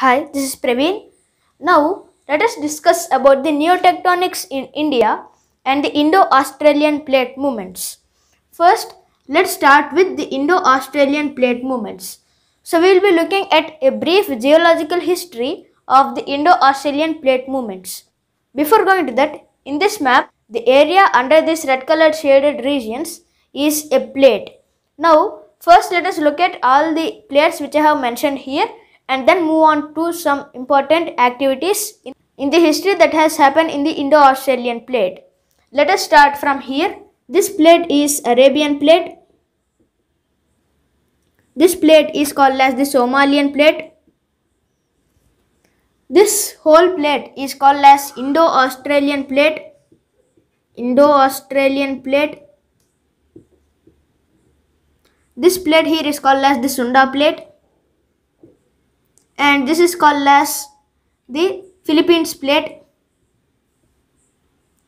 Hi, this is Praveen. Now, let us discuss about the neotectonics in India and the Indo-Australian plate movements. First, let's start with the Indo-Australian plate movements. So, we will be looking at a brief geological history of the Indo-Australian plate movements. Before going to that, in this map, the area under these red colored shaded regions is a plate. Now, first let us look at all the plates which I have mentioned here and then move on to some important activities in, in the history that has happened in the Indo-Australian plate. Let us start from here. This plate is Arabian plate. This plate is called as the Somalian plate. This whole plate is called as Indo-Australian plate. Indo-Australian plate. This plate here is called as the Sunda plate and this is called as the Philippines plate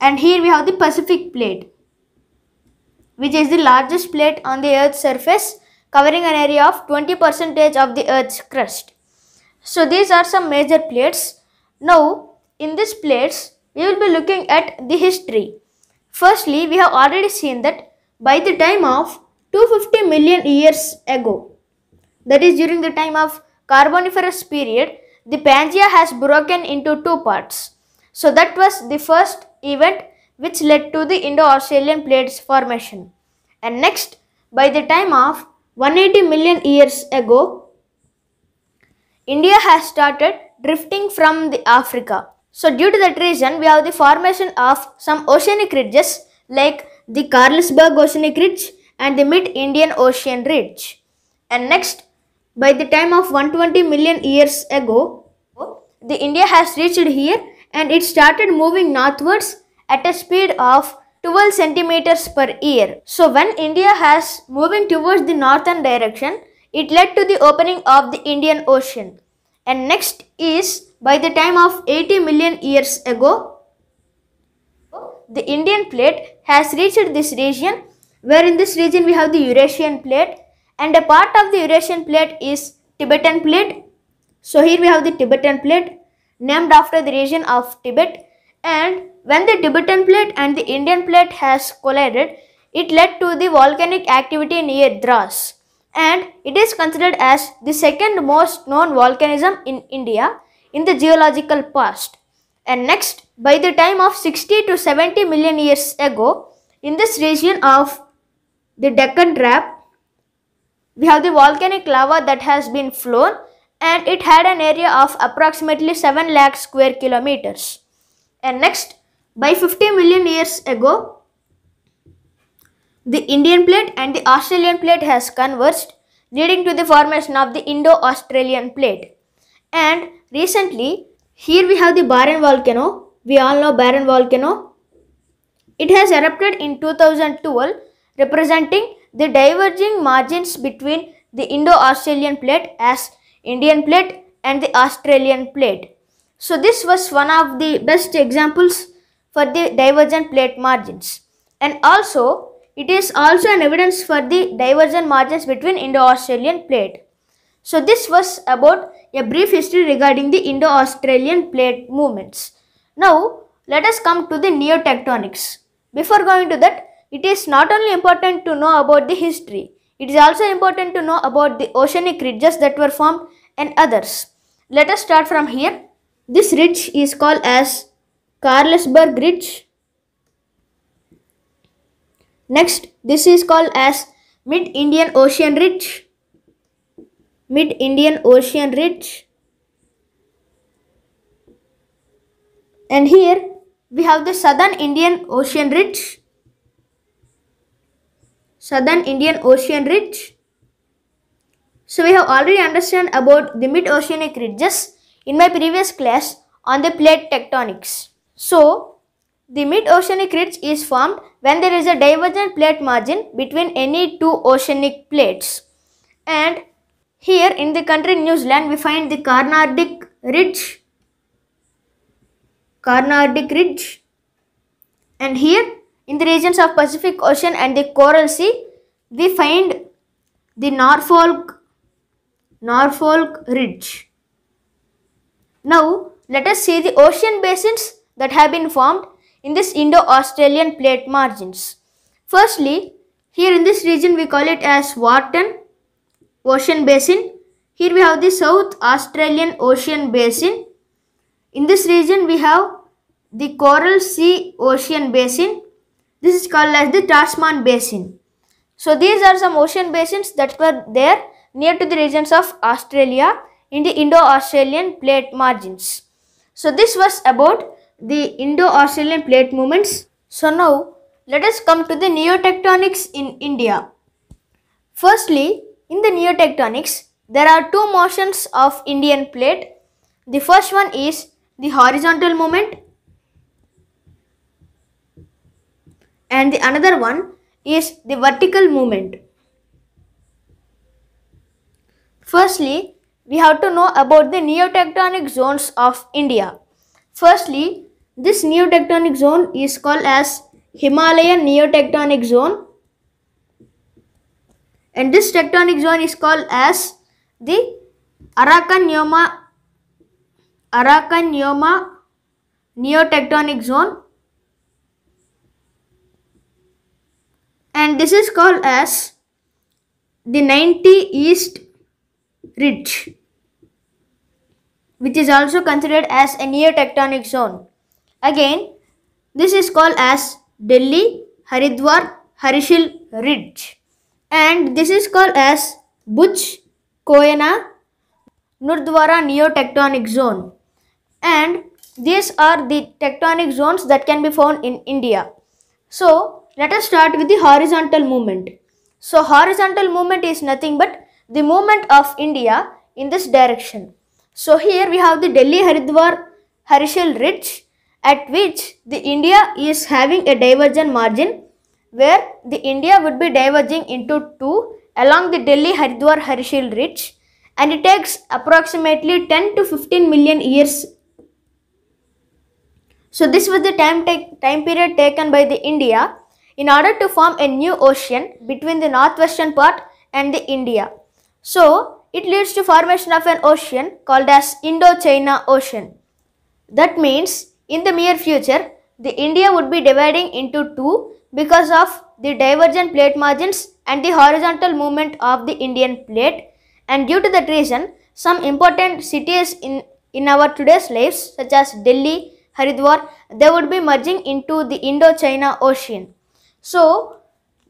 and here we have the Pacific plate which is the largest plate on the earth's surface covering an area of 20% of the earth's crust. So these are some major plates. Now in these plates we will be looking at the history. Firstly we have already seen that by the time of 250 million years ago that is during the time of Carboniferous period, the Pangea has broken into two parts. So that was the first event which led to the Indo-Australian Plates formation. And next, by the time of 180 million years ago, India has started drifting from the Africa. So due to that reason, we have the formation of some oceanic ridges like the Carlsberg Oceanic Ridge and the Mid-Indian Ocean Ridge. And next, by the time of 120 million years ago, the India has reached here and it started moving northwards at a speed of 12 centimeters per year. So when India has moving towards the northern direction, it led to the opening of the Indian Ocean. And next is by the time of 80 million years ago, the Indian plate has reached this region where in this region we have the Eurasian plate and a part of the Eurasian plate is Tibetan plate. So here we have the Tibetan plate named after the region of Tibet and when the Tibetan plate and the Indian plate has collided, it led to the volcanic activity near Dras and it is considered as the second most known volcanism in India in the geological past. And next, by the time of 60 to 70 million years ago, in this region of the Deccan Trap, we have the volcanic lava that has been flown and it had an area of approximately 7 lakh square kilometers. And next, by 50 million years ago, the Indian plate and the Australian plate has converged leading to the formation of the Indo-Australian plate. And recently, here we have the Barren volcano. We all know Barren volcano. It has erupted in 2012 representing the diverging margins between the Indo-Australian plate as Indian plate and the Australian plate. So this was one of the best examples for the divergent plate margins. And also, it is also an evidence for the divergent margins between Indo-Australian plate. So this was about a brief history regarding the Indo-Australian plate movements. Now, let us come to the neotectonics. Before going to that, it is not only important to know about the history, it is also important to know about the oceanic ridges that were formed and others. Let us start from here. This ridge is called as Carlsberg Ridge. Next, this is called as Mid-Indian Ocean Ridge. Mid-Indian Ocean Ridge. And here, we have the Southern Indian Ocean Ridge. Southern Indian Ocean Ridge. So we have already understood about the mid-oceanic ridges in my previous class on the plate tectonics. So the mid-oceanic ridge is formed when there is a divergent plate margin between any two oceanic plates. And here in the country New Zealand we find the Carnardic Ridge. Carnardic Ridge. And here in the regions of Pacific Ocean and the Coral Sea, we find the Norfolk, Norfolk Ridge. Now, let us see the ocean basins that have been formed in this Indo-Australian plate margins. Firstly, here in this region we call it as Wharton Ocean Basin. Here we have the South Australian Ocean Basin. In this region we have the Coral Sea Ocean Basin. This is called as the Tasman Basin. So these are some ocean basins that were there near to the regions of Australia in the Indo-Australian plate margins. So this was about the Indo-Australian plate movements. So now let us come to the neotectonics in India. Firstly, in the neotectonics, there are two motions of Indian plate. The first one is the horizontal movement and the another one is the vertical movement. Firstly, we have to know about the neotectonic zones of India. Firstly, this neotectonic zone is called as Himalayan neotectonic zone and this tectonic zone is called as the Arakanyoma Arakanyoma neotectonic zone and this is called as the 90 East Ridge which is also considered as a neotectonic zone. Again, this is called as Delhi Haridwar Harishil Ridge and this is called as Butch Koena Nurdwara Neotectonic Zone and these are the tectonic zones that can be found in India. So, let us start with the horizontal movement. So horizontal movement is nothing but the movement of India in this direction. So here we have the Delhi Haridwar Harishal Ridge at which the India is having a divergent margin where the India would be diverging into two along the Delhi Haridwar Harishal Ridge and it takes approximately 10 to 15 million years. So this was the time, time period taken by the India in order to form a new ocean between the northwestern part and the India. So, it leads to formation of an ocean called as Indo-China Ocean. That means, in the near future, the India would be dividing into two because of the divergent plate margins and the horizontal movement of the Indian plate and due to that reason, some important cities in, in our today's lives such as Delhi, Haridwar, they would be merging into the Indo-China Ocean. So,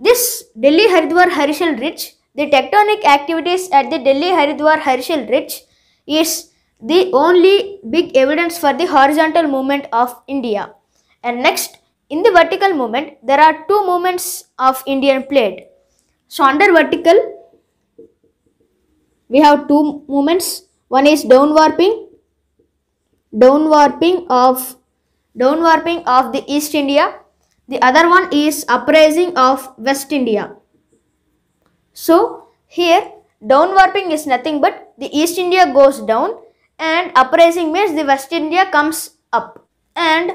this Delhi Haridwar Harishal Ridge, the tectonic activities at the Delhi Haridwar Harishal Ridge is the only big evidence for the horizontal movement of India. And next, in the vertical movement, there are two movements of Indian plate. So under vertical, we have two movements. One is downwarping, downwarping of downwarping of the East India the other one is uprising of West India. So here downwarping is nothing but the East India goes down and uprising means the West India comes up. And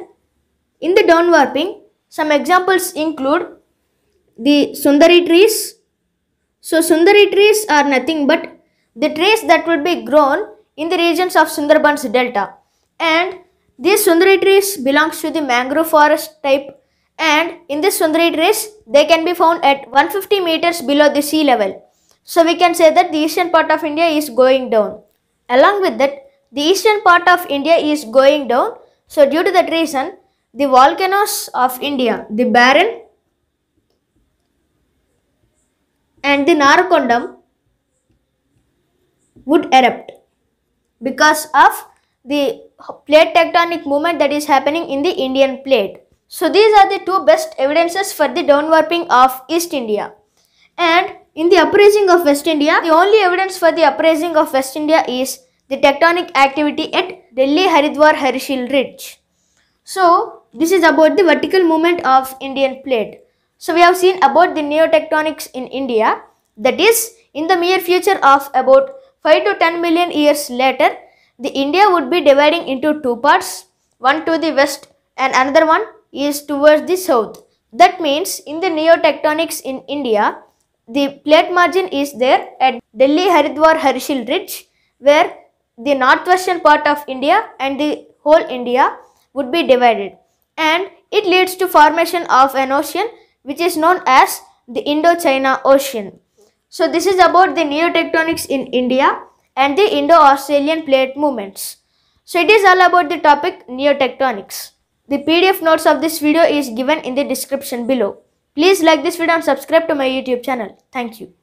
in the downwarping some examples include the Sundari trees. So Sundari trees are nothing but the trees that would be grown in the regions of Sundarbans Delta. And these Sundari trees belongs to the mangrove forest type and in this Sundari trees they can be found at 150 meters below the sea level. So we can say that the eastern part of India is going down. Along with that the eastern part of India is going down. So due to that reason the volcanoes of India, the Barren and the Narcondam, would erupt because of the plate tectonic movement that is happening in the Indian plate. So these are the two best evidences for the downwarping of East India. And in the uprising of West India, the only evidence for the uprising of West India is the tectonic activity at Delhi Haridwar Harishil Ridge. So this is about the vertical movement of Indian plate. So we have seen about the neotectonics in India that is in the near future of about 5 to 10 million years later the India would be dividing into two parts one to the west and another one is towards the south. That means in the neotectonics in India, the plate margin is there at Delhi Haridwar Harishil Ridge where the northwestern part of India and the whole India would be divided and it leads to formation of an ocean which is known as the Indo-China Ocean. So this is about the neotectonics in India and the Indo-Australian plate movements. So it is all about the topic neotectonics. The PDF notes of this video is given in the description below. Please like this video and subscribe to my YouTube channel. Thank you.